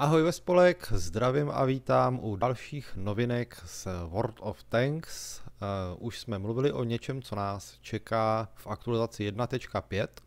Ahoj ve spolek, zdravím a vítám u dalších novinek z World of Tanks. Eh, už jsme mluvili o něčem, co nás čeká v aktualizaci 1.5.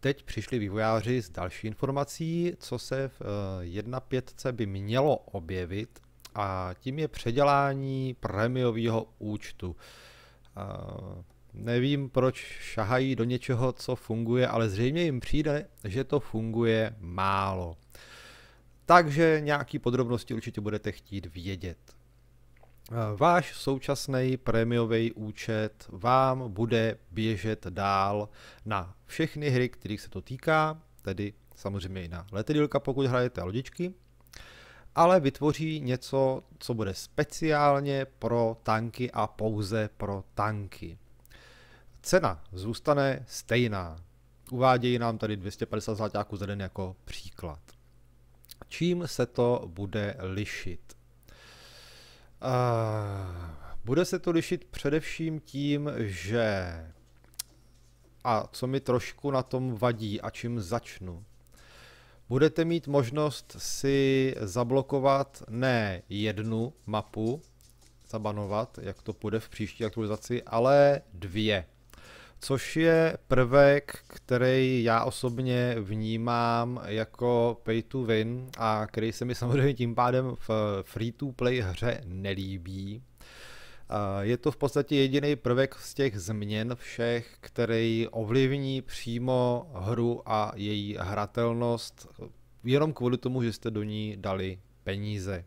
Teď přišli vývojáři s další informací, co se v 1.5 eh, by mělo objevit a tím je předělání prémiového účtu. Eh, nevím, proč šahají do něčeho, co funguje, ale zřejmě jim přijde, že to funguje málo takže nějaké podrobnosti určitě budete chtít vědět. Eh, váš současný prémiový účet vám bude běžet dál na všechny hry, kterých se to týká, tedy samozřejmě i na letadílka, pokud hrajete lodičky, ale vytvoří něco, co bude speciálně pro tanky a pouze pro tanky. Cena zůstane stejná. Uvádějí nám tady 250 zlatáků za den jako příklad. Čím se to bude lišit? Bude se to lišit především tím, že a co mi trošku na tom vadí a čím začnu. Budete mít možnost si zablokovat ne jednu mapu, zabanovat, jak to půjde v příští aktualizaci, ale dvě což je prvek, který já osobně vnímám jako pay to win a který se mi samozřejmě tím pádem v free to play hře nelíbí. Eh, je to v podstatě jediný prvek z těch změn všech, který ovlivní přímo hru a její hratelnost jenom kvůli tomu, že jste do ní dali peníze.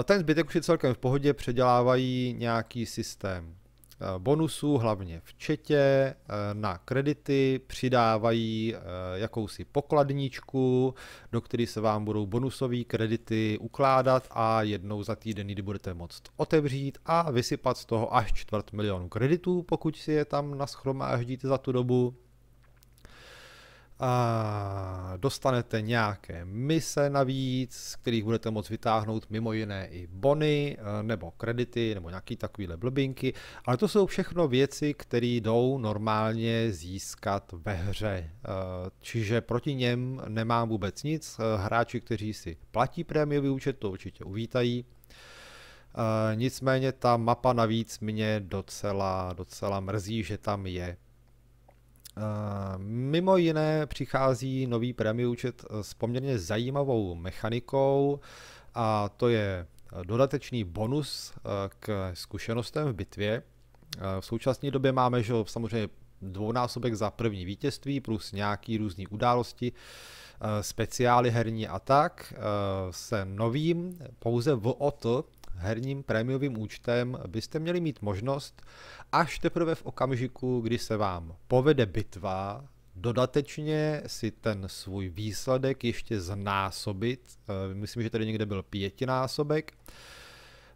Eh, ten zbytek už je celkem v pohodě, předělávají nějaký systém Eh, bonusů, hlavně v četě, eh, na kredity přidávají eh, jakousi pokladničku, do které se vám budou bonusové kredity ukládat a jednou za týden kdy budete moct otevřít a vysypat z toho až čtvrt milionu kreditů, pokud si je tam naschromáždíte za tu dobu a dostanete nějaké mise navíc, z kterých budete moct vytáhnout mimo jiné i bony eh, nebo kredity nebo nějaký takovýhle blbinky, ale to jsou všechno věci, které jdou normálně získat ve hře. Eh, čiže proti něm nemám vůbec nic, eh, hráči, kteří si platí prémiový účet, to určitě uvítají, nicméně ta mapa navíc mě docela, docela mrzí, že tam je Eh, mimo jiné přichází nový prémium účet eh, s poměrně zajímavou mechanikou a to je eh, dodatečný bonus k zkušenostem v bitvě. V současné době máme že samozřejmě dvounásobek za první vítězství plus nějaký různé události, speciály herní a tak. Se novým pouze OT herním prémiovým účtem byste měli mít možnost až teprve v okamžiku, kdy se vám povede bitva, dodatečně si ten svůj výsledek ještě znásobit. Eh, myslím, že tady někde byl pětinásobek.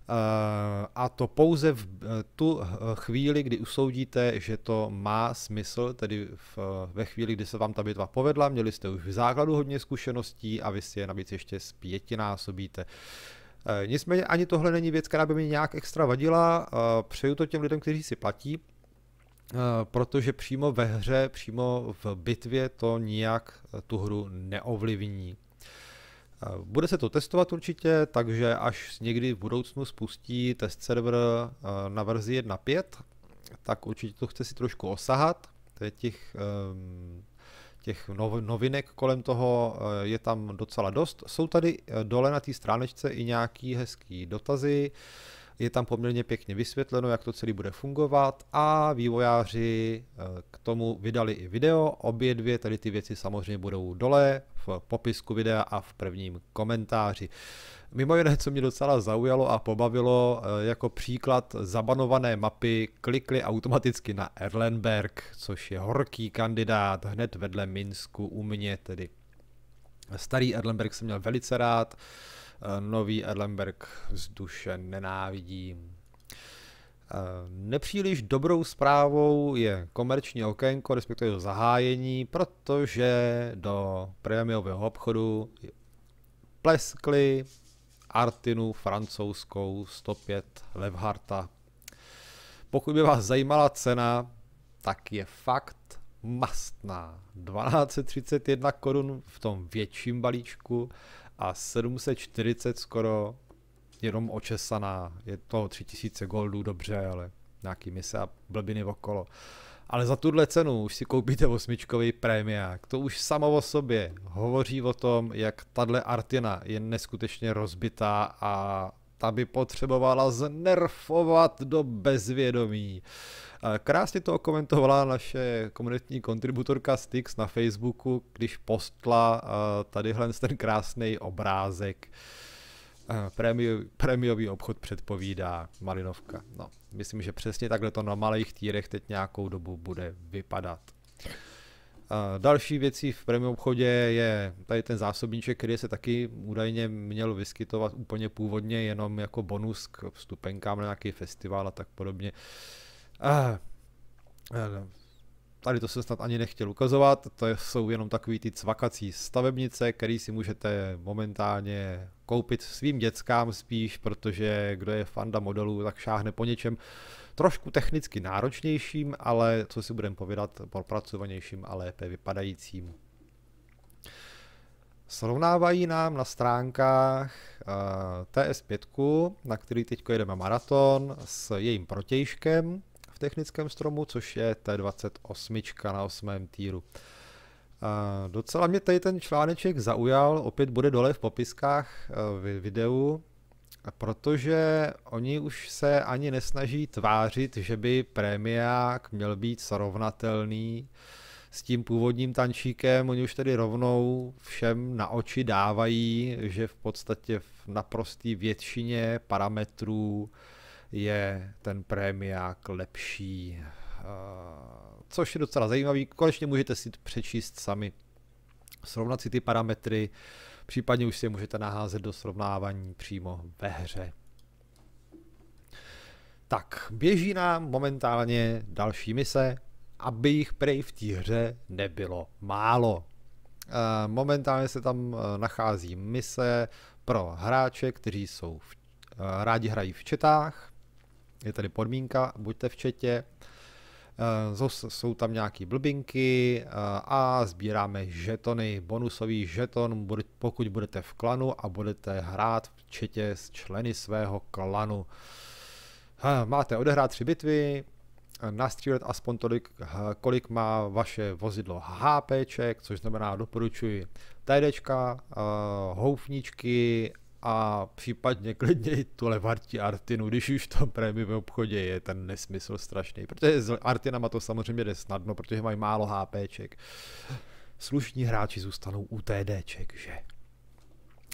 Eh, a to pouze v eh, tu chvíli, kdy usoudíte, že to má smysl, tedy v, ve chvíli, kdy se vám ta bitva povedla, měli jste už v základu hodně zkušeností a vy si je navíc ještě zpětinásobíte. Eh, nicméně ani tohle není věc, která by mi nějak extra vadila. Eh, přeju to těm lidem, kteří si platí, eh, protože přímo ve hře, přímo v bitvě to nijak tu hru neovlivní. Bude se to testovat určitě, takže až někdy v budoucnu spustí test server na verzi 1.5, tak určitě to chce si trošku osahat. To je těch ehm, těch novinek kolem toho eh, je tam docela dost. Jsou tady eh, dole na té stránečce i nějaký hezký dotazy. Uh, je tam poměrně pěkně vysvětleno, jak to celé bude fungovat a vývojáři eh, k tomu vydali i video. Obě dvě tady ty věci samozřejmě budou dole v popisku videa a v prvním komentáři. Mimo jiné, co mě docela zaujalo a pobavilo, eh, jako příklad zabanované mapy klikly automaticky na Erlenberg, což je horký kandidát hned vedle Minsku u mě tedy. Starý Erlenberg jsem měl velice rád. Eh, nový Erlenberg duše nenávidím. Eh, nepříliš dobrou zprávou je komerční okénko, respektive jeho zahájení, protože do prémiového obchodu pleskli Artinu francouzskou 105 Levharta. Pokud by vás zajímala cena, tak je fakt mastná. 1231 korun v tom větším balíčku a 740 skoro jenom očesaná. Je to 3000 goldů, dobře, ale nějaký mise a blbiny okolo. Ale za tuhle cenu už si koupíte osmičkový prémiák. To už samo o sobě hovoří o tom, jak tahle Artina je neskutečně rozbitá a ta by potřebovala znerfovat do bezvědomí. Krásně to komentovala naše komunitní kontributorka Stix na Facebooku, když postla tadyhle ten krásný obrázek. Prémiový, obchod předpovídá Malinovka. No, myslím, že přesně takhle to na malých týrech teď nějakou dobu bude vypadat. Další věcí v premium obchodě je tady ten zásobníček, který se taky údajně měl vyskytovat úplně původně jenom jako bonus k vstupenkám na nějaký festival a tak podobně. Uh, Uh, tady to se snad ani nechtěl ukazovat, to jsou jenom takový ty cvakací stavebnice, které si můžete momentálně koupit svým dětskám spíš, protože kdo je fanda modelů, tak šáhne po něčem trošku technicky náročnějším, ale co si budeme povědat, propracovanějším a lépe vypadajícím. Srovnávají nám na stránkách eh, TS5, na který teď jedeme maraton, s jejím protějškem, technickém stromu, což je T28 na 8. týru. A docela mě tady ten článeček zaujal, opět bude dole v popiskách eh, videu, protože oni už se ani nesnaží tvářit, že by prémiák měl být srovnatelný s tím původním tančíkem, oni už tedy rovnou všem na oči dávají, že v podstatě v naprosté většině parametrů je ten prémiák lepší, eh, což je docela zajímavý. Konečně můžete si přečíst sami, srovnat si ty parametry, případně už si je můžete naházet do srovnávání přímo ve hře. Tak, běží nám momentálně další mise, aby jich prej v té hře nebylo málo. Eh, momentálně se tam eh, nachází mise pro hráče, kteří jsou v, rádi hrají v četách, je tady podmínka, buďte v četě, eh, jsou tam nějaké blbinky eh, a sbíráme žetony, bonusový žeton, pokud budete v klanu a budete hrát v četě s členy svého klanu. Eh, máte odehrát tři bitvy, nastřílet aspoň tolik, kolik má vaše vozidlo HPček, což znamená doporučuji TDčka, houfničky a případně klidně i tu Levarti Artinu, když už v tom prémiovém obchodě je ten nesmysl strašný. Protože s Artinama to samozřejmě jde snadno, protože mají málo HPček. Slušní hráči zůstanou u TDček, že?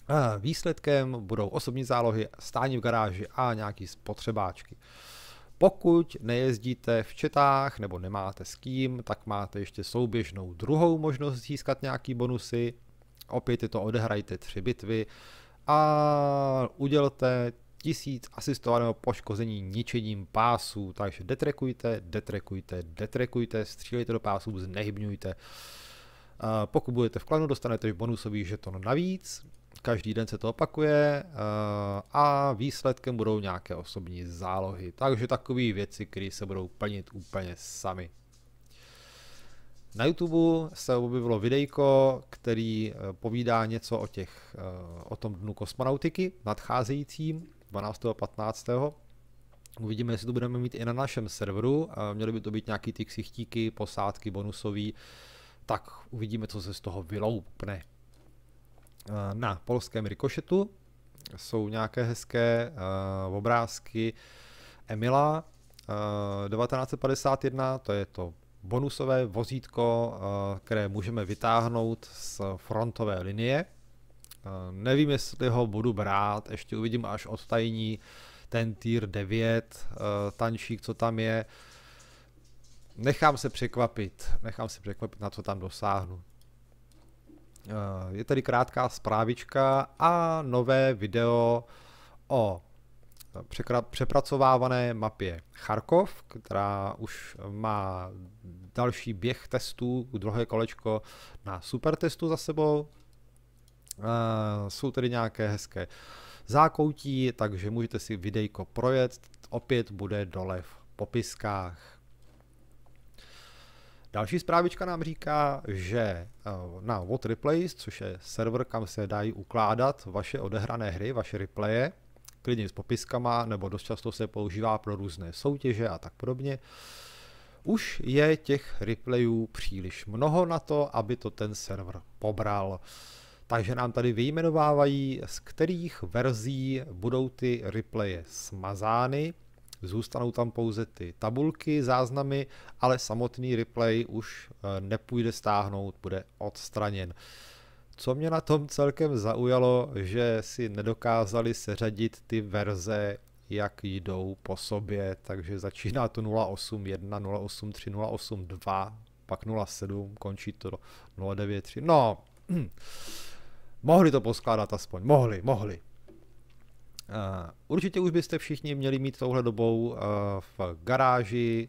A výsledkem budou osobní zálohy, stání v garáži a nějaký spotřebáčky. Pokud nejezdíte v četách nebo nemáte s kým, tak máte ještě souběžnou druhou možnost získat nějaký bonusy. Opět je to odehrajte tři bitvy, a udělte tisíc asistovaného poškození ničením pásů. Takže detrekujte, detrekujte, detrekujte, střílejte do pásů, znehybňujte. Pokud budete v klanu, dostanete bonusový žeton navíc, každý den se to opakuje a výsledkem budou nějaké osobní zálohy. Takže takové věci, které se budou plnit úplně sami. Na YouTube se objevilo videjko, který eh, povídá něco o, těch, eh, o tom dnu kosmonautiky nadcházejícím 12. a 15. Uvidíme, jestli to budeme mít i na našem serveru. Eh, měly by to být nějaký ty ksichtíky, posádky bonusový. Tak uvidíme, co se z toho vyloupne. Na polském rikošetu jsou nějaké hezké obrázky Emila 1951, to je to bonusové vozítko, eh, které můžeme vytáhnout z frontové linie. Eh, nevím, jestli ho budu brát, ještě uvidím, až odtajní ten tier 9, eh, tančík, co tam je. Nechám se překvapit, nechám se překvapit, na co tam dosáhnu. Je tady krátká zprávička a nové video o přepracovávané mapě Charkov, která už má další běh testů, druhé kolečko na super testu za sebou. Eh, jsou tedy nějaké hezké zákoutí, takže můžete si videjko projet, opět bude dole v popiskách. Další zprávička nám říká, že eh, na What Replays, což je server, kam se dají ukládat vaše odehrané hry, vaše replaye, klidně s popiskama, nebo dost často se používá pro různé soutěže a tak podobně. Už je těch replayů příliš mnoho na to, aby to ten server pobral. Takže nám tady vyjmenovávají, z kterých verzí budou ty replaye smazány. Zůstanou tam pouze ty tabulky, záznamy, ale samotný replay už eh, nepůjde stáhnout, bude odstraněn. Co mě na tom celkem zaujalo, že si nedokázali seřadit ty verze, jak jdou po sobě, takže začíná to 081, 083, 082, pak 07, končí to 093. No, mohli to poskládat aspoň, mohli, mohli. Uh, určitě už byste všichni měli mít touhle dobou uh, v garáži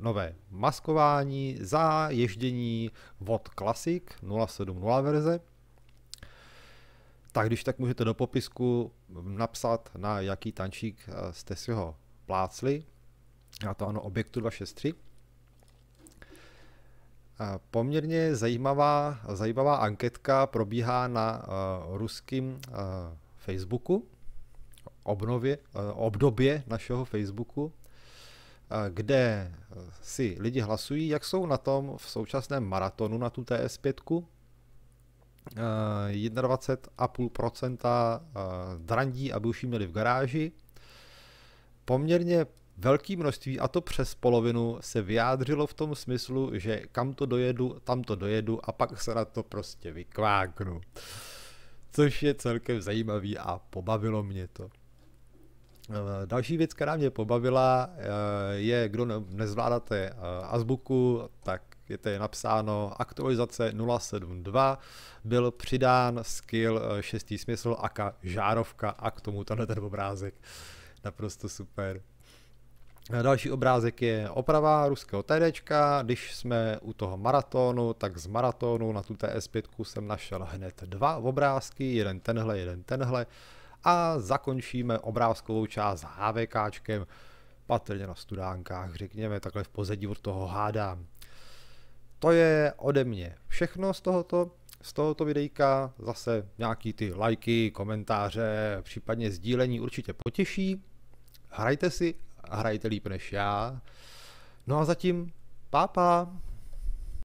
nové maskování, ježdění od Classic 070 verze, tak když tak můžete do popisku napsat, na jaký tančík eh, jste si ho plácli, na to ano, objektu 263. Eh, poměrně zajímavá, zajímavá anketka probíhá na uh, eh, ruském uh, Facebooku, obnově, uh, obdobě našeho Facebooku, uh, kde si lidi hlasují, jak jsou na tom v současném maratonu na tu TS5, 21,5% eh, eh, drandí aby už ji měli v garáži. Poměrně velké množství, a to přes polovinu, se vyjádřilo v tom smyslu, že kam to dojedu, tam to dojedu a pak se na to prostě vykváknu. Což je celkem zajímavý a pobavilo mě to. Eh, další věc, která mě pobavila, je, kdo nezvládáte azbuku, tak je tady napsáno aktualizace 072, byl přidán skill 6. Eh, smysl aka žárovka a k tomu tenhle ten obrázek. Naprosto super. Další obrázek je oprava ruského TD. Když jsme u toho maratonu, tak z maratonu na tu TS5 jsem našel hned dva obrázky, jeden tenhle, jeden tenhle. A zakončíme obrázkovou část HVKčkem, patrně na studánkách, řekněme, takhle v pozadí od toho hádám to je ode mě všechno z tohoto, z tohoto videjka. Zase nějaký ty lajky, komentáře, případně sdílení určitě potěší. Hrajte si, hrajte líp než já. No a zatím, pápa. Pá.